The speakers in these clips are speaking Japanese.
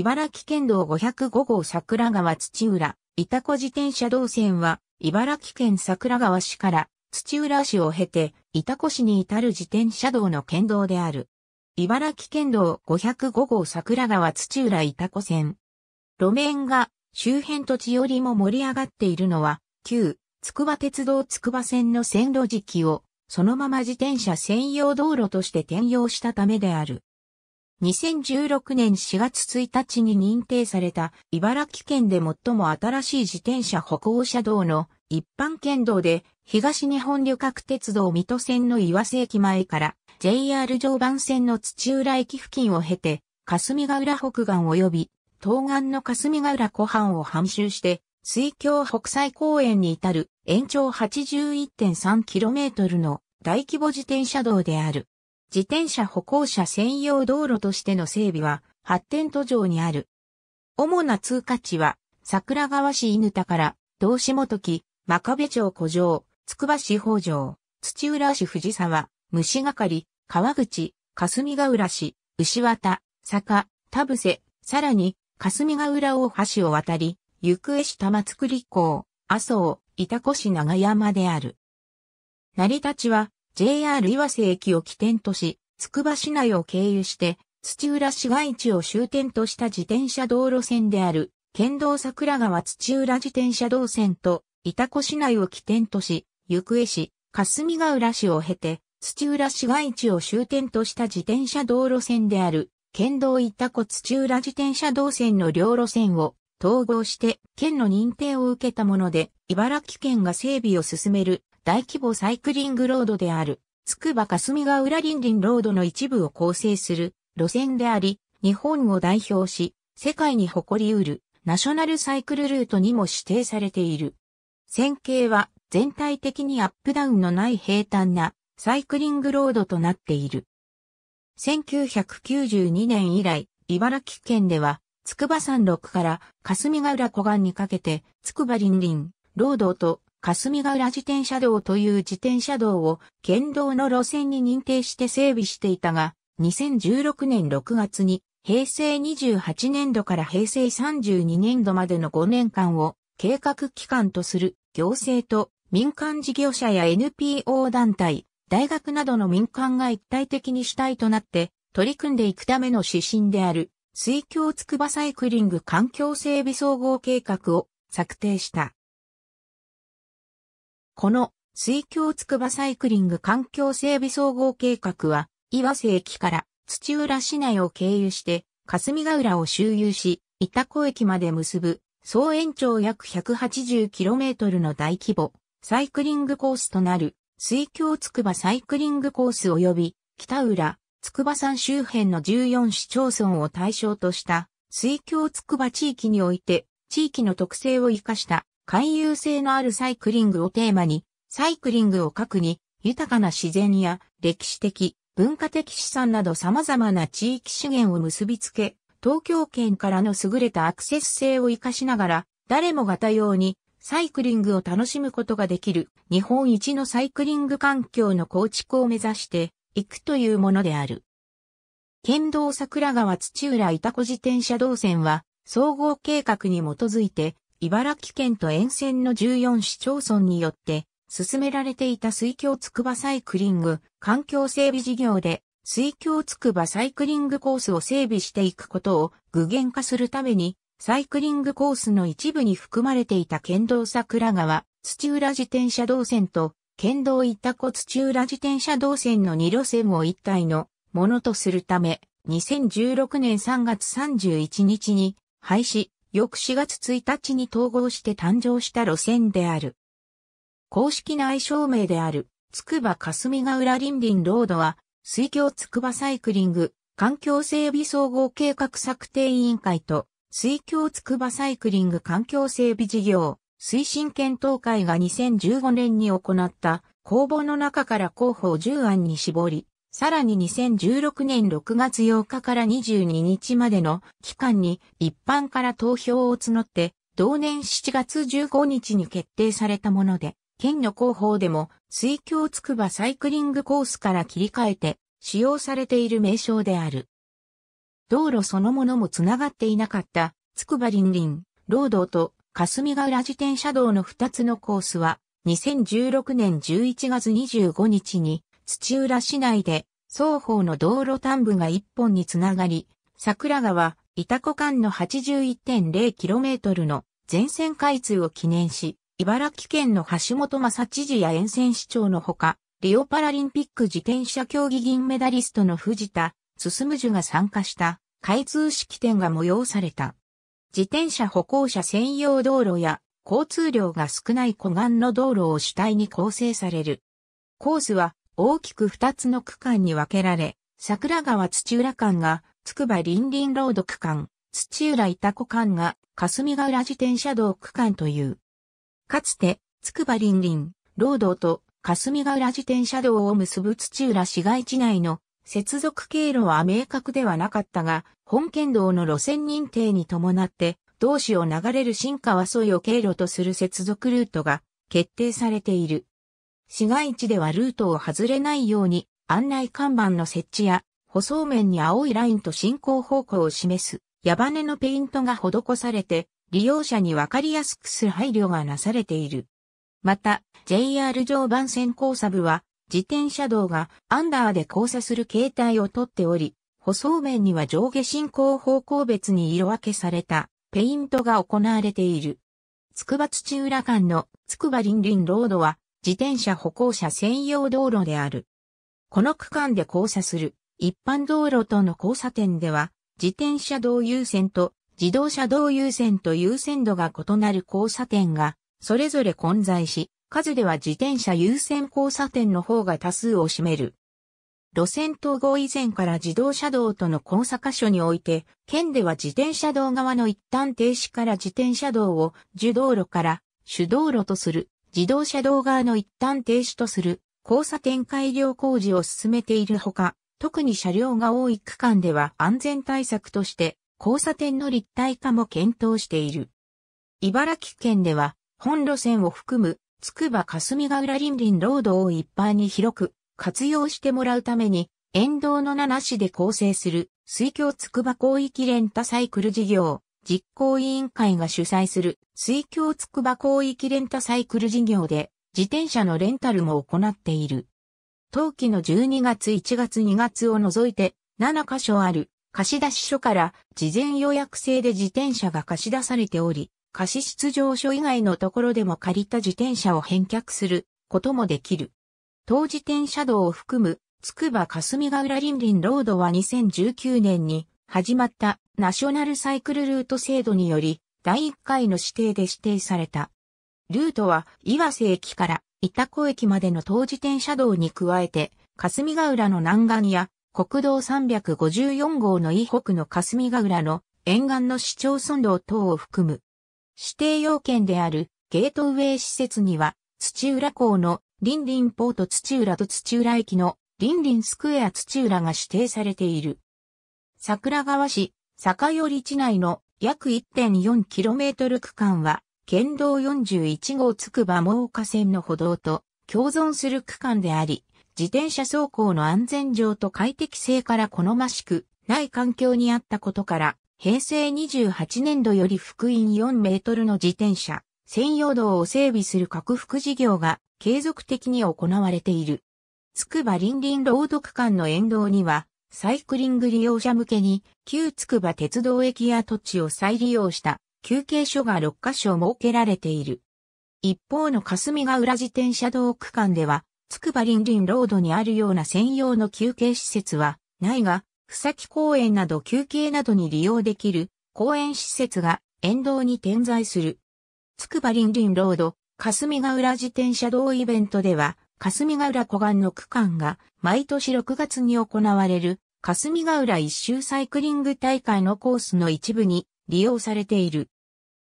茨城県道505号桜川土浦、板子自転車道線は、茨城県桜川市から土浦市を経て、板子市に至る自転車道の県道である。茨城県道505号桜川土浦板子線。路面が周辺土地よりも盛り上がっているのは、旧、筑波鉄道筑波線の線路時期を、そのまま自転車専用道路として転用したためである。2016年4月1日に認定された茨城県で最も新しい自転車歩行者道の一般県道で東日本旅客鉄道水戸線の岩瀬駅前から JR 常磐線の土浦駅付近を経て霞ヶ浦北岸及び東岸の霞ヶ浦湖畔を半周して水京北斎公園に至る延長 81.3km の大規模自転車道である。自転車歩行者専用道路としての整備は発展途上にある。主な通過地は桜川市犬田から道下時、真壁町古城、つくば市北条、土浦市藤沢、虫がかり、川口、霞ヶ浦市、牛渡、坂、田伏、さらに、霞ヶ浦大橋を渡り、行方市玉造港、麻生、板越長山である。成り立ちは、JR 岩瀬駅を起点とし、つくば市内を経由して、土浦市街地を終点とした自転車道路線である、県道桜川土浦自転車道線と、潮来市内を起点とし、行方市、霞ヶ浦市を経て、土浦市街地を終点とした自転車道路線である、県道潮来土浦自転車道線の両路線を統合して、県の認定を受けたもので、茨城県が整備を進める大規模サイクリングロードである、つくば霞ヶ浦林林ロードの一部を構成する路線であり、日本を代表し、世界に誇り得るナショナルサイクルルートにも指定されている。線形は全体的にアップダウンのない平坦なサイクリングロードとなっている。1992年以来、茨城県では、筑波山麓から霞ヶ浦湖岸にかけて、筑波林林、ロードと霞ヶ浦自転車道という自転車道を県道の路線に認定して整備していたが、2016年6月に平成28年度から平成32年度までの5年間を計画期間とする行政と民間事業者や NPO 団体、大学などの民間が一体的に主体となって取り組んでいくための指針である水郷つくばサイクリング環境整備総合計画を策定した。この水郷つくばサイクリング環境整備総合計画は、岩瀬駅から土浦市内を経由して、霞ヶ浦を周遊し、板子駅まで結ぶ、総延長約 180km の大規模、サイクリングコースとなる、水郷つくばサイクリングコース及び、北浦、筑波山周辺の14市町村を対象とした、水郷筑波地域において、地域の特性を生かした回遊性のあるサイクリングをテーマに、サイクリングを核に、豊かな自然や歴史的、文化的資産など様々な地域資源を結びつけ、東京圏からの優れたアクセス性を活かしながら、誰もが多様にサイクリングを楽しむことができる日本一のサイクリング環境の構築を目指していくというものである。県道桜川土浦板子自転車道線は総合計画に基づいて茨城県と沿線の14市町村によって進められていた水郷つくばサイクリング環境整備事業で水郷つくばサイクリングコースを整備していくことを具現化するためにサイクリングコースの一部に含まれていた県道桜川土浦自転車道線と県道板子土浦自転車道線の2路線を一体のものとするため2016年3月31日に廃止翌4月1日に統合して誕生した路線である。公式な愛称名である、つくば霞ヶ浦林林ロードは、水郷つくばサイクリング、環境整備総合計画策定委員会と、水郷つくばサイクリング環境整備事業、推進検討会が2015年に行った公募の中から候補10案に絞り、さらに2016年6月8日から22日までの期間に一般から投票を募って、同年7月15日に決定されたもので、県の広報でも水郷つくばサイクリングコースから切り替えて使用されている名称である。道路そのものも繋がっていなかったつくば林林、労働と霞ヶ浦自転車道の2つのコースは2016年11月25日に土浦市内で双方の道路端部が一本につながり、桜川、板子間の 81.0km の全線開通を記念し、茨城県の橋本正知事や沿線市長のほか、リオパラリンピック自転車競技銀メダリストの藤田、進樹が参加した開通式典が催された。自転車歩行者専用道路や交通量が少ない湖岸の道路を主体に構成される。コースは大きく2つの区間に分けられ、桜川土浦間が、つくば林林ロード区間、土浦板子間が、霞ヶ浦自転車道区間という。かつて、つくば林林、ロードと霞ヶ浦自転車道を結ぶ土浦市街地内の接続経路は明確ではなかったが、本県道の路線認定に伴って、同市を流れる新川沿いを経路とする接続ルートが決定されている。市街地ではルートを外れないように案内看板の設置や、舗装面に青いラインと進行方向を示す矢羽のペイントが施されて、利用者にわかりやすくする配慮がなされている。また、JR 常磐線交差部は、自転車道がアンダーで交差する形態をとっており、舗装面には上下進行方向別に色分けされたペイントが行われている。筑波土浦間の筑波林林ロードは自転車歩行者専用道路である。この区間で交差する一般道路との交差点では、自転車道優先と自動車道優先と優先度が異なる交差点が、それぞれ混在し、数では自転車優先交差点の方が多数を占める。路線統合以前から自動車道との交差箇所において、県では自転車道側の一旦停止から自転車道を受道路から主道路とする自動車道側の一旦停止とする交差点改良工事を進めているほか、特に車両が多い区間では安全対策として交差点の立体化も検討している。茨城県では本路線を含むつくば霞ヶ浦林林ロードを一般に広く活用してもらうために沿道の7市で構成する水郷つくば広域レンタサイクル事業実行委員会が主催する水郷つくば広域レンタサイクル事業で自転車のレンタルも行っている。当期の12月1月2月を除いて7カ所ある貸出所から事前予約制で自転車が貸し出されており、貸出場所以外のところでも借りた自転車を返却することもできる。当自転車道を含む、つくば霞ヶ浦林林ロードは2019年に始まったナショナルサイクルルート制度により、第1回の指定で指定された。ルートは、岩瀬駅から板子駅までの当時点車道に加えて、霞ヶ浦の南岸や、国道354号の以北の霞ヶ浦の沿岸の市町村道等を含む。指定要件であるゲートウェイ施設には土浦港のリンリンポート土浦と土浦駅のリンリンスクエア土浦が指定されている。桜川市、坂寄地内の約 1.4km 区間は、県道41号つくば真岡線の歩道と共存する区間であり、自転車走行の安全上と快適性から好ましくない環境にあったことから、平成28年度より福音4メートルの自転車、専用道を整備する拡幅事業が継続的に行われている。つくば林林ロード区間の沿道には、サイクリング利用者向けに、旧つくば鉄道駅や土地を再利用した休憩所が6カ所設けられている。一方の霞ヶ浦自転車道区間では、つくば林林ロードにあるような専用の休憩施設はないが、草木公園など休憩などに利用できる公園施設が沿道に点在する。つくば林林ロード、霞ヶ浦自転車道イベントでは、霞ヶ浦湖岸の区間が毎年6月に行われる霞ヶ浦一周サイクリング大会のコースの一部に利用されている。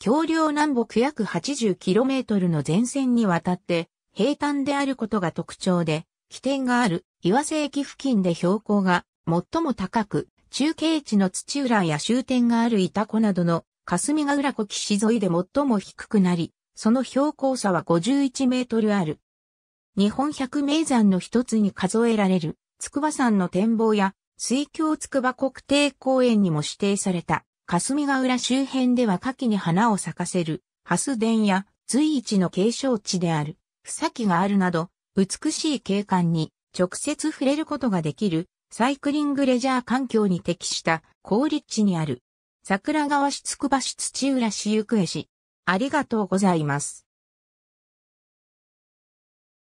橋梁南北約 80km の前線にわたって平坦であることが特徴で、起点がある岩瀬駅付近で標高が最も高く、中継地の土浦や終点がある板子などの霞ヶ浦湖岸沿いで最も低くなり、その標高差は51メートルある。日本百名山の一つに数えられる、筑波山の展望や、水郷筑波国定公園にも指定された、霞ヶ浦周辺では夏季に花を咲かせる、ハス田や随一の景勝地である、草木があるなど、美しい景観に直接触れることができる、サイクリングレジャー環境に適した高立地にある、桜川市筑波市土浦市行方市。ありがとうございます。